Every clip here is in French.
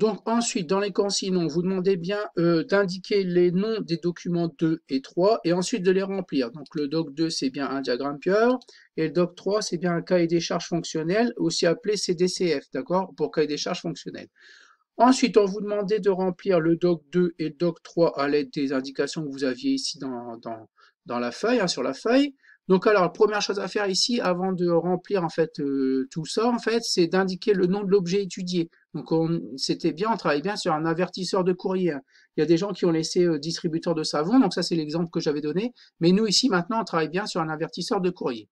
Donc ensuite, dans les on vous demandait bien euh, d'indiquer les noms des documents 2 et 3 et ensuite de les remplir. Donc le doc 2, c'est bien un diagramme Pieur et le doc 3, c'est bien un cahier des charges fonctionnelles, aussi appelé CDCF, d'accord, pour cahier des charges fonctionnelles. Ensuite, on vous demandait de remplir le doc 2 et le doc 3 à l'aide des indications que vous aviez ici dans, la feuille, hein, sur la feuille. Donc alors, première chose à faire ici, avant de remplir en fait euh, tout ça, en fait, c'est d'indiquer le nom de l'objet étudié. Donc c'était bien, on travaille bien sur un avertisseur de courrier. Il y a des gens qui ont laissé euh, distributeur de savon, donc ça c'est l'exemple que j'avais donné. Mais nous ici maintenant, on travaille bien sur un avertisseur de courrier.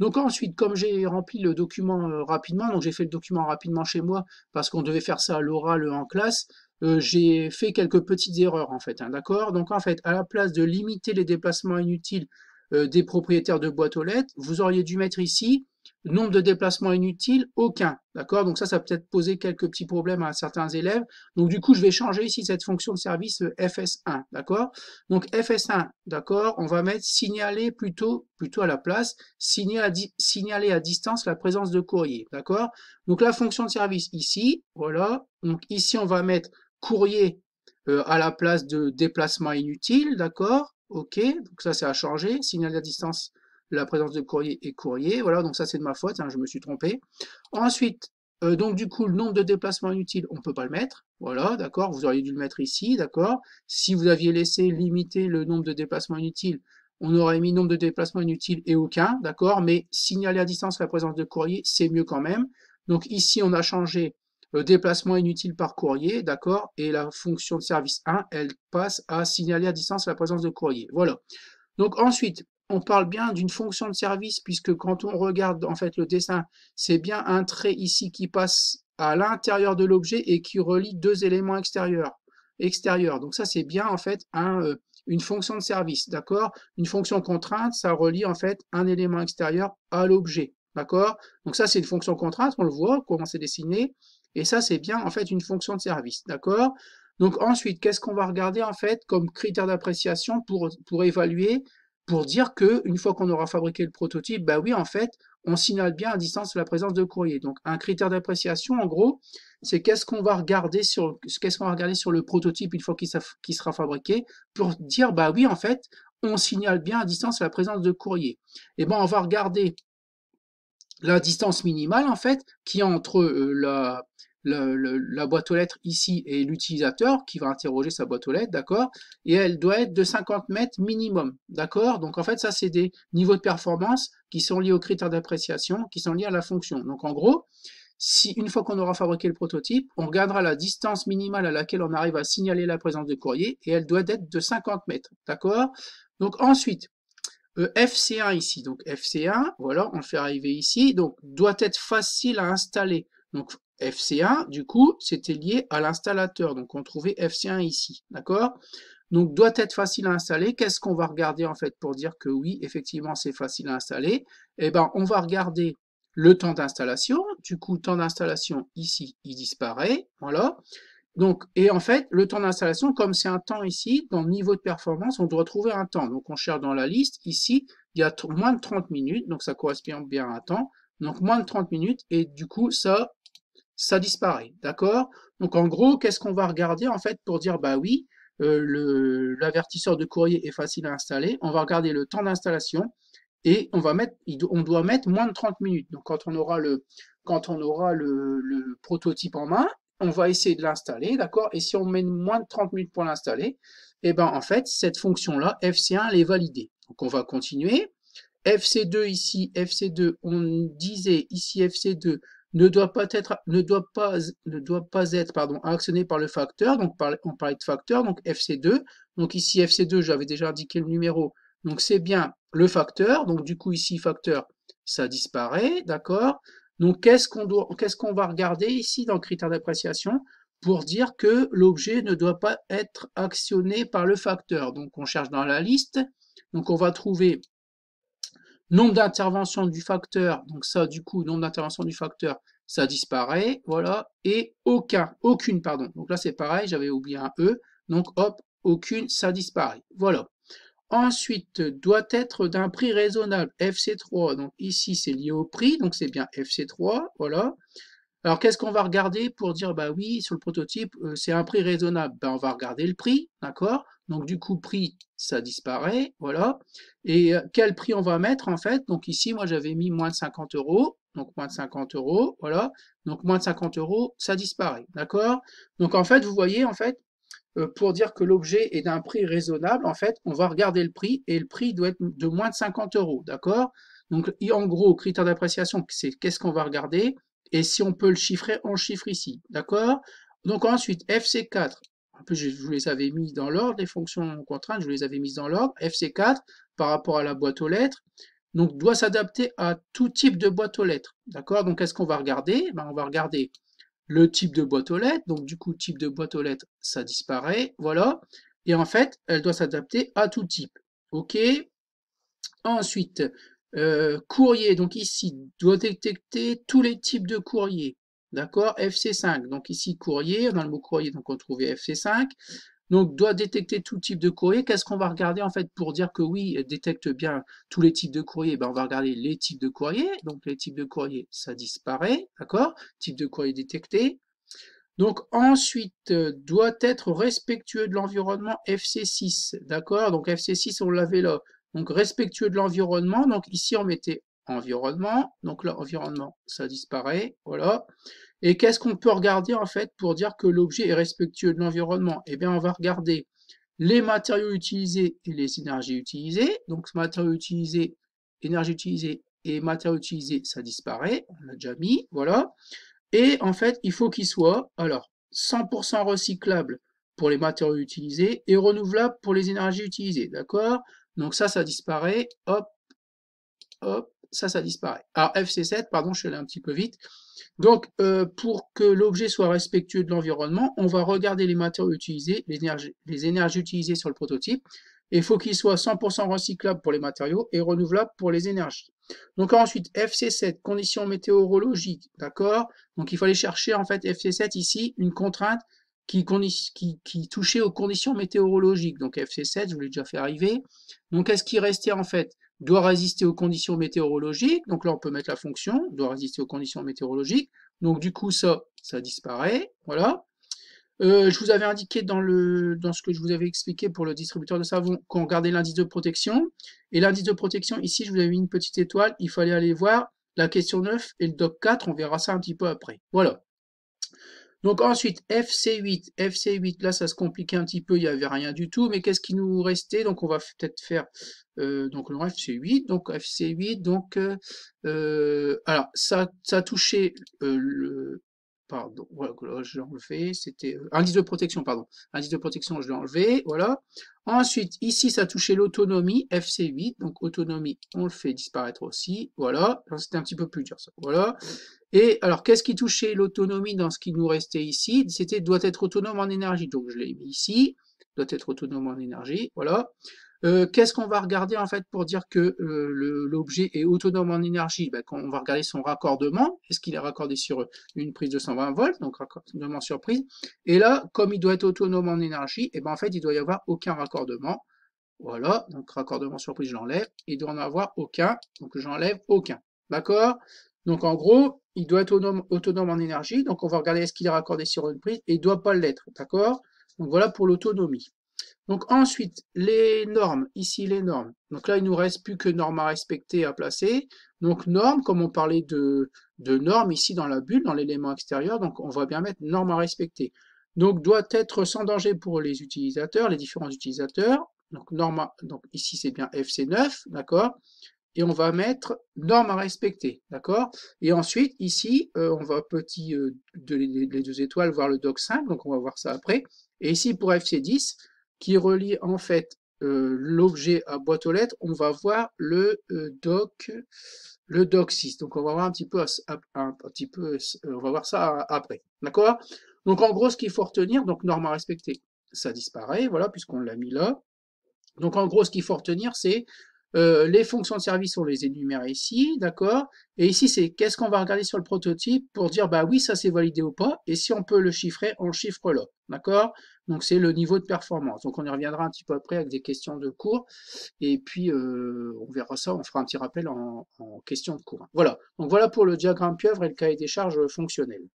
Donc ensuite, comme j'ai rempli le document euh, rapidement, donc j'ai fait le document rapidement chez moi parce qu'on devait faire ça à l'oral en classe, j'ai fait quelques petites erreurs en fait, hein, d'accord Donc en fait, à la place de limiter les déplacements inutiles euh, des propriétaires de boîtes aux lettres, vous auriez dû mettre ici nombre de déplacements inutiles, aucun. D'accord Donc ça, ça peut-être poser quelques petits problèmes à certains élèves. Donc du coup, je vais changer ici cette fonction de service euh, FS1. D'accord Donc FS1, d'accord On va mettre signaler plutôt, plutôt à la place, signaler à, distance la présence de courrier. D'accord Donc la fonction de service ici, voilà. Donc ici, on va mettre courrier euh, à la place de déplacement inutile, d'accord OK, donc ça c'est à changer. Signaler à distance la présence de courrier et courrier. Voilà, donc ça c'est de ma faute, hein, je me suis trompé. Ensuite, euh, donc du coup, le nombre de déplacements inutiles, on ne peut pas le mettre. Voilà, d'accord, vous auriez dû le mettre ici, d'accord. Si vous aviez laissé limiter le nombre de déplacements inutiles, on aurait mis nombre de déplacements inutiles et aucun, d'accord, mais signaler à distance la présence de courrier, c'est mieux quand même. Donc ici, on a changé le déplacement inutile par courrier, d'accord, et la fonction de service 1, elle passe à signaler à distance la présence de courrier. Voilà. Donc ensuite, on parle bien d'une fonction de service puisque quand on regarde en fait le dessin, c'est bien un trait ici qui passe à l'intérieur de l'objet et qui relie deux éléments extérieurs. extérieurs. Donc ça c'est bien en fait euh, une fonction de service, d'accord Une fonction contrainte, ça relie en fait un élément extérieur à l'objet, d'accord Donc ça c'est une fonction contrainte, on le voit comment c'est dessiné. Et ça, c'est bien en fait une fonction de service, d'accord Donc ensuite, qu'est-ce qu'on va regarder en fait comme critère d'appréciation pour, pour évaluer, pour dire que une fois qu'on aura fabriqué le prototype, bah oui, en fait, on signale bien à distance la présence de courrier. Donc un critère d'appréciation, en gros, c'est qu'est-ce qu'on va regarder sur qu'est-ce qu'on va regarder sur le prototype une fois qu'il sera fabriqué pour dire bah oui, en fait, on signale bien à distance la présence de courrier. Et eh ben on va regarder la distance minimale en fait qui est entre euh, la, boîte aux lettres ici et l'utilisateur qui va interroger sa boîte aux lettres, d'accord Et elle doit être de 50 mètres minimum, d'accord Donc en fait, ça, c'est des niveaux de performance qui sont liés aux critères d'appréciation, qui sont liés à la fonction. Donc en gros, si une fois qu'on aura fabriqué le prototype, on regardera la distance minimale à laquelle on arrive à signaler la présence de courrier et elle doit être de 50 mètres, d'accord Donc ensuite, euh, FC1 ici. Donc FC1, voilà, on le fait arriver ici. Donc doit être facile à installer. Donc FC1, du coup, c'était lié à l'installateur. Donc on trouvait FC1 ici, d'accord Donc doit être facile à installer. Qu'est-ce qu'on va regarder en fait pour dire que oui, effectivement, c'est facile à installer Eh ben, on va regarder le temps d'installation. Du coup, temps d'installation ici, il disparaît, voilà. Donc, et en fait, le temps d'installation, comme c'est un temps ici, dans le niveau de performance, on doit trouver un temps. Donc, on cherche dans la liste. Ici, il y a moins de 30 minutes, donc ça correspond bien à un temps. Donc, moins de 30 minutes, et du coup, ça, ça disparaît. D'accord Donc, en gros, qu'est-ce qu'on va regarder, en fait, pour dire, bah oui, euh, l'avertisseur de courrier est facile à installer. On va regarder le temps d'installation et on va mettre, on doit mettre moins de 30 minutes. Donc, quand on aura le, quand on aura le prototype en main, on va essayer de l'installer, d'accord Et si on met moins de 30 minutes pour l'installer, eh ben en fait, cette fonction-là, FC1, elle est validée. Donc on va continuer. FC2 ici, FC2, on disait ici FC2 ne doit pas être, ne doit pas, ne doit pas être pardon, actionné par le facteur. Donc on parlait de facteur, donc FC2. Donc ici FC2, j'avais déjà indiqué le numéro. Donc c'est bien le facteur. Donc du coup ici facteur, ça disparaît, d'accord donc, qu'est-ce qu'on doit, qu'est-ce qu'on va regarder ici dans le critère d'appréciation pour dire que l'objet ne doit pas être actionné par le facteur. Donc, on cherche dans la liste. Donc, on va trouver nombre d'interventions du facteur. Donc, ça, du coup, nombre d'interventions du facteur, ça disparaît. Voilà. Et aucun, aucune, pardon. Donc là, c'est pareil, j'avais oublié un E. Donc, hop, aucune, ça disparaît. Voilà. Ensuite, doit être d'un prix raisonnable, FC3. Donc ici, c'est lié au prix, donc c'est bien FC3, voilà. Alors, qu'est-ce qu'on va regarder pour dire, bah oui, sur le prototype, euh, c'est un prix raisonnable bah, On va regarder le prix, d'accord Donc, du coup, prix, ça disparaît, voilà. Et euh, quel prix on va mettre, en fait Donc, ici, moi, j'avais mis moins de 50 euros, donc moins de 50 euros, voilà. Donc, moins de 50 euros, ça disparaît, d'accord Donc, en fait, vous voyez, en fait, euh, pour dire que l'objet est d'un prix raisonnable, en fait, on va regarder le prix et le prix doit être de moins de 50 euros, d'accord Donc, en gros, critère d'appréciation, c'est qu'est-ce qu'on va regarder et si on peut le chiffrer, on chiffre ici, d'accord Donc ensuite, FC4, en plus, je vous les avais mis dans l'ordre, les fonctions contraintes, je vous les avais mises dans l'ordre, FC4 par rapport à la boîte aux lettres, donc doit s'adapter à tout type de boîte aux lettres, d'accord Donc, qu'est-ce qu'on va regarder eh ben, On va regarder le type de boîte aux lettres. Donc du coup, type de boîte aux lettres, ça disparaît. Voilà. Et en fait, elle doit s'adapter à tout type. OK. Ensuite, euh, courrier. Donc ici, doit détecter tous les types de courrier. D'accord FC5. Donc ici, courrier. dans le mot courrier, donc on trouvait FC5. Donc, doit détecter tout type de courrier. Qu'est-ce qu'on va regarder en fait pour dire que oui, détecte bien tous les types de courrier ben, On va regarder les types de courrier. Donc, les types de courrier, ça disparaît. D'accord Type de courrier détecté. Donc ensuite, euh, doit être respectueux de l'environnement FC6. D'accord Donc FC6, on l'avait là. Donc respectueux de l'environnement. Donc ici, on mettait environnement. Donc là, environnement, ça disparaît. Voilà. Et qu'est-ce qu'on peut regarder en fait pour dire que l'objet est respectueux de l'environnement Eh bien, on va regarder les matériaux utilisés et les énergies utilisées. Donc matériaux utilisés, énergie utilisée et matériaux utilisés, ça disparaît. On l'a déjà mis. Voilà. Et en fait, il faut qu'il soit alors 100% recyclable pour les matériaux utilisés et renouvelable pour les énergies utilisées. D'accord Donc ça, ça disparaît. Hop, hop, ça, ça disparaît. Alors FC7, pardon, je suis allé un petit peu vite. Donc, euh, pour que l'objet soit respectueux de l'environnement, on va regarder les matériaux utilisés, les énergies, les énergies utilisées sur le prototype. Il faut qu'il soit 100% recyclable pour les matériaux et renouvelable pour les énergies. Donc ensuite, FC7, conditions météorologiques, d'accord Donc il fallait chercher en fait FC7 ici, une contrainte qui, qui, qui, touchait aux conditions météorologiques. Donc FC7, je vous l'ai déjà fait arriver. Donc qu'est-ce qui restait en fait doit résister aux conditions météorologiques, donc là on peut mettre la fonction, doit résister aux conditions météorologiques, donc du coup ça, ça disparaît, voilà. Euh, je vous avais indiqué dans, le, dans ce que je vous avais expliqué pour le distributeur de savon qu'on regardait l'indice de protection, et l'indice de protection, ici je vous avais mis une petite étoile, il fallait aller voir la question 9 et le doc 4, on verra ça un petit peu après. Voilà. Donc ensuite, FC8. FC8, là, ça se compliquait un petit peu, il n'y avait rien du tout. Mais qu'est-ce qui nous restait Donc on va peut-être faire... Euh, donc le FC8, donc FC8, donc... Euh, euh, alors, ça, ça touchait le, pardon, voilà, je l'ai enlevé, c'était, euh, indice de protection, pardon, indice de protection, je l'ai enlevé, voilà. Ensuite, ici, ça touchait l'autonomie, FC8, donc autonomie, on le fait disparaître aussi, voilà, c'était un petit peu plus dur, ça, voilà. Et alors, qu'est-ce qui touchait l'autonomie dans ce qui nous restait ici C'était doit être autonome en énergie, donc je l'ai mis ici, doit être autonome en énergie, voilà. Euh, qu'est-ce qu'on va regarder en fait pour dire que euh, l'objet est autonome en énergie ben, On va regarder son raccordement. Est-ce qu'il est raccordé sur une prise de 120 volts, donc raccordement surprise, Et là, comme il doit être autonome en énergie, et eh ben, en fait, il doit y avoir aucun raccordement. Voilà, donc raccordement surprise, j'enlève. je l'enlève. Il doit en avoir aucun, donc j'enlève aucun. D'accord Donc en gros, il doit être autonome, autonome en énergie. Donc on va regarder est-ce qu'il est raccordé sur une prise et il ne doit pas l'être. D'accord donc voilà pour l'autonomie. Donc ensuite, les normes, ici les normes. Donc là, il nous reste plus que normes à respecter à placer. Donc normes, comme on parlait de, normes ici dans la bulle, dans l'élément extérieur, donc on va bien mettre normes à respecter. Donc doit être sans danger pour les utilisateurs, les différents utilisateurs. Donc, donc ici c'est bien FC9, d'accord Et on va mettre normes à respecter, d'accord Et ensuite, ici, euh, on va petit euh, de, les, les deux étoiles voir le doc 5, donc on va voir ça après. Et ici pour FC10, qui relie en fait euh, l'objet à boîte aux lettres, on va voir le euh, doc le doc 6. Donc on va voir un petit peu, un, petit peu euh, on va voir ça après. D'accord Donc en gros, ce qu'il faut retenir, donc norme à respecter, ça disparaît, voilà, puisqu'on l'a mis là. Donc en gros, ce qu'il faut retenir, c'est les fonctions de service, on les énumère ici, d'accord Et ici, c'est qu'est-ce qu'on va regarder sur le prototype pour dire, bah oui, ça c'est validé ou pas, et si on peut le chiffrer, on chiffre là. D'accord Donc, c'est le niveau de performance. Donc, on y reviendra un petit peu après avec des questions de cours. Et puis, euh, on verra ça, on fera un petit rappel en, en questions de cours. Voilà. Donc, voilà pour le diagramme pieuvre et le cahier des charges fonctionnelles.